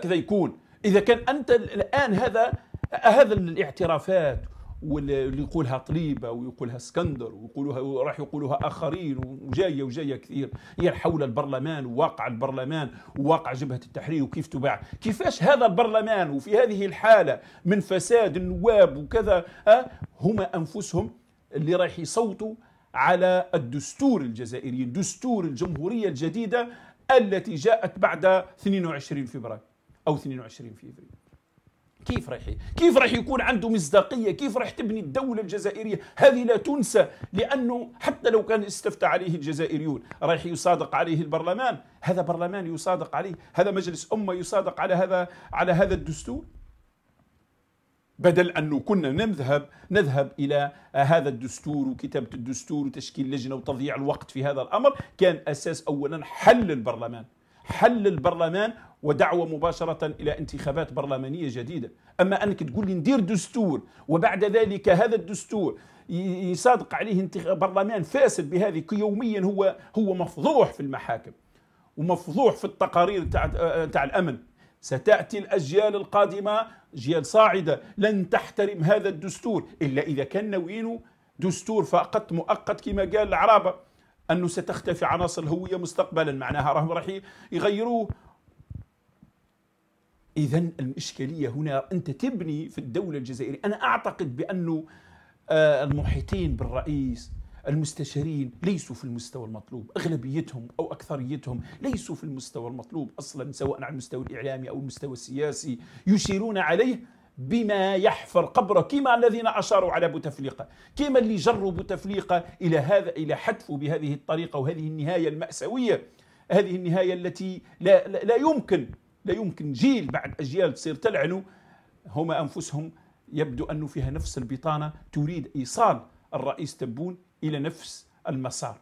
هكذا يكون اذا كان انت الان هذا هذا الاعترافات واللي يقولها طليبه ويقولها اسكندر ويقولها وراح يقولوها اخرين وجايه وجايه كثير هي حول البرلمان وواقع البرلمان وواقع جبهه التحرير وكيف تباع كيفاش هذا البرلمان وفي هذه الحاله من فساد النواب وكذا هما انفسهم اللي راح يصوتوا على الدستور الجزائري دستور الجمهوريه الجديده التي جاءت بعد 22 فبراير او 22 في كيف راح كيف راح يكون عنده مصداقيه كيف راح تبني الدوله الجزائريه هذه لا تنسى لانه حتى لو كان استفتى عليه الجزائريون راح يصادق عليه البرلمان هذا برلمان يصادق عليه هذا مجلس امه يصادق على هذا على هذا الدستور بدل أنه كنا نذهب نذهب إلى هذا الدستور وكتابة الدستور وتشكيل لجنة وتضييع الوقت في هذا الأمر كان أساس أولا حل البرلمان حل البرلمان ودعوه مباشره الى انتخابات برلمانيه جديده اما انك تقول لي ندير دستور وبعد ذلك هذا الدستور يصادق عليه انتخاب برلمان فاسد بهذه يوميا هو هو مفضوح في المحاكم ومفضوح في التقارير تاع آه، تاع الامن ستاتي الاجيال القادمه اجيال صاعده لن تحترم هذا الدستور الا اذا كان ناويين دستور فقط مؤقت كما قال العرابه انه ستختفي عناصر الهويه مستقبلا معناها راهم راح يغيروه إذا الإشكالية هنا أنت تبني في الدولة الجزائرية أنا أعتقد بأنه آه، المحيطين بالرئيس المستشارين ليسوا في المستوى المطلوب أغلبيتهم أو أكثريتهم ليسوا في المستوى المطلوب أصلا سواء على المستوى الإعلامي أو المستوى السياسي يشيرون عليه بما يحفر قبره كما الذين أشاروا على بوتفليقة كما اللي جروا بوتفليقة إلى هذا إلى حتفه بهذه الطريقة وهذه النهاية المأساوية هذه النهاية التي لا, لا, لا يمكن لا يمكن جيل بعد أجيال تصير تلعنوا هما أنفسهم يبدو أنه فيها نفس البطانة تريد إيصال الرئيس تبون إلى نفس المسار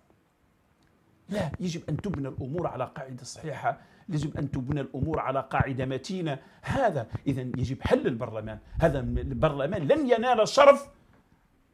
لا يجب أن تبنى الأمور على قاعدة صحيحة يجب أن تبنى الأمور على قاعدة متينة هذا إذا يجب حل البرلمان هذا البرلمان لن ينال شرف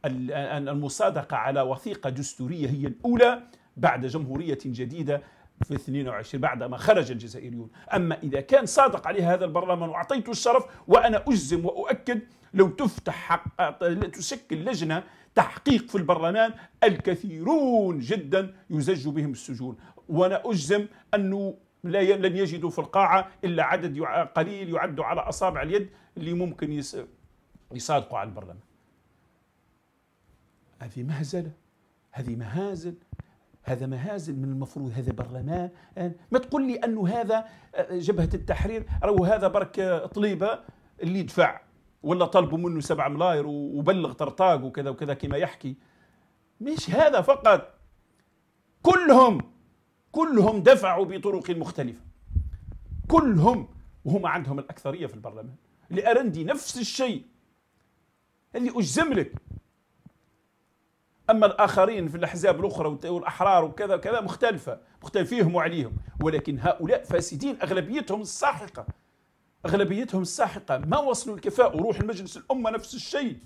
المصادقة على وثيقة دستورية هي الأولى بعد جمهورية جديدة في 22 بعدما خرج الجزائريون أما إذا كان صادق عليه هذا البرلمان وأعطيته الشرف وأنا أجزم وأؤكد لو تفتح حق... تشكل لجنة تحقيق في البرلمان الكثيرون جدا يزج بهم السجون وأنا أجزم أنه لا ي... لن يجدوا في القاعة إلا عدد يع... قليل يعد على أصابع اليد اللي ممكن يس... يصادقوا على البرلمان هذه مهزلة هذه مهازل هذا مهازل من المفروض هذا برلمان ما تقول لي أنه هذا آه، جبهة التحرير أو هذا برك آه، طليبة آه، اللي دفع ولا طلبوا منه سبع ملاير وبلغ طرطاق وكذا وكذا كما يحكي مش هذا فقط كلهم كلهم دفعوا بطرق مختلفة كلهم وهم عندهم الأكثرية في البرلمان الأرندي نفس الشيء اللي أجزم لك أما الآخرين في الأحزاب الأخرى والأحرار وكذا وكذا مختلفة مختلفيهم وعليهم ولكن هؤلاء فاسدين أغلبيتهم الساحقة أغلبيتهم الساحقة ما وصلوا الكفاءة وروح المجلس الأمة نفس الشيء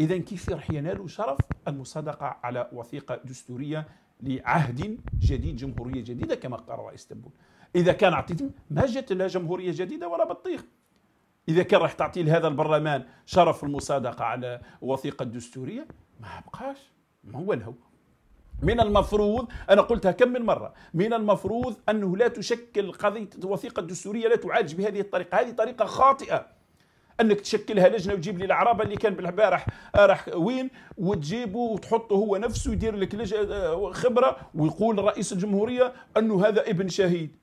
إذا كيف راح ينالوا شرف المصادقة على وثيقة دستورية لعهد جديد جمهورية جديدة كما قال رئيس تبون إذا كان أعطيتهم ما جت لا جمهورية جديدة ولا بطيخ إذا كان راح تعطي لهذا البرلمان شرف المصادقة على وثيقة دستورية ما بقاش ما هو الهو من المفروض انا قلتها كم من مره من المفروض انه لا تشكل قضيه الوثيقه الدستوريه لا تعالج بهذه الطريقه هذه طريقه خاطئه انك تشكلها لجنه وتجيب لي العرابه اللي كان بالبارح آه، راح وين وتجيبه وتحطه هو نفسه يدير لك آه، خبره ويقول رئيس الجمهوريه انه هذا ابن شهيد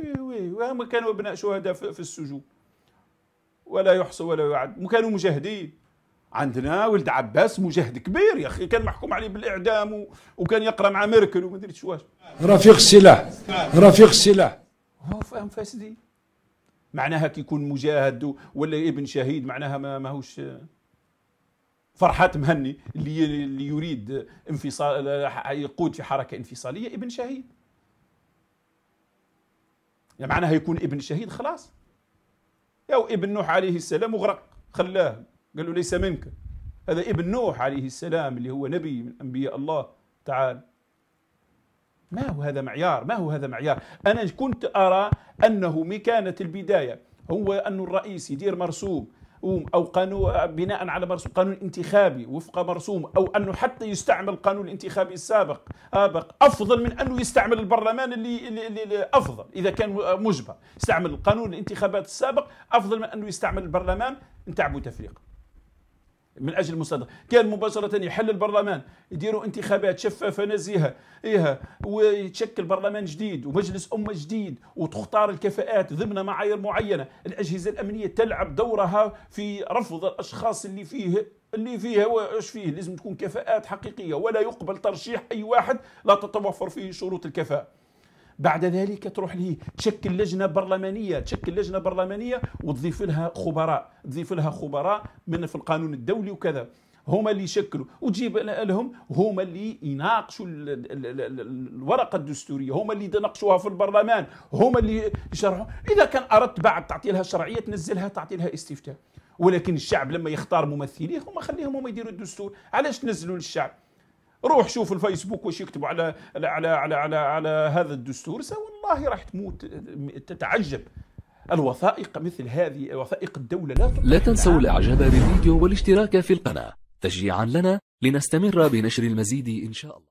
إيه، وي وهم كانوا ابناء شهداء في السجون ولا يحصى ولا يعد وكانوا مجاهدين عندنا ولد عباس مجاهد كبير يا اخي كان محكوم عليه بالاعدام و... وكان يقرا مع ميركل وما دريتش واش رفيق السلاح رفيق السلاح هو فاهم فاسدي معناها كي يكون مجاهد ولا ابن شهيد معناها ما ماهوش فرحات مهني اللي اللي يريد انفصال يقود في حركه انفصاليه ابن شهيد يعني معناها يكون ابن شهيد خلاص يا ابن نوح عليه السلام وغرق خلاه قال له ليس منك هذا ابن نوح عليه السلام اللي هو نبي من أنبياء الله تعالى ما هو هذا معيار ما هو هذا معيار أنا كنت أرى أنه مكانة البداية هو أن الرئيس يدير مرسوم أو قانون بناء على مرسوم قانون انتخابي وفق مرسوم أو أنه حتى يستعمل قانون الانتخابي السابق آبق أفضل من أنه يستعمل البرلمان اللي, اللي, اللي أفضل إذا كان مجبر استعمل قانون الانتخابات السابق أفضل من أنه يستعمل البرلمان نتاع بوتفليقه من اجل المصادقه كان مباشره يحل البرلمان يديروا انتخابات شفافه نزيهه ايها ويتشكل برلمان جديد ومجلس امه جديد وتختار الكفاءات ضمن معايير معينه الاجهزه الامنيه تلعب دورها في رفض الاشخاص اللي فيه اللي فيها واش فيه لازم تكون كفاءات حقيقيه ولا يقبل ترشيح اي واحد لا تتوفر فيه شروط الكفاءه بعد ذلك تروح لي تشكل لجنه برلمانيه تشكل لجنه برلمانيه وتضيف لها خبراء تضيف لها خبراء من في القانون الدولي وكذا هما اللي يشكلوا وتجيب لهم هما اللي يناقشوا الورقه الدستوريه هما اللي يناقشوها في البرلمان هما اللي يشرحوا اذا كان اردت بعد تعطي لها شرعيه تنزلها تعطي لها استفتاء ولكن الشعب لما يختار ممثليه هما خليهم هما يديروا الدستور علاش تنزلوا للشعب روح شوف الفيسبوك وش يكتب على على على على, على, على هذا الدستور والله راح تموت تتعجب الوثائق مثل هذه وثائق الدولة لا لا تنسوا الاعجاب بالفيديو والاشتراك في القناة تشجيعا لنا لنستمر بنشر المزيد ان شاء الله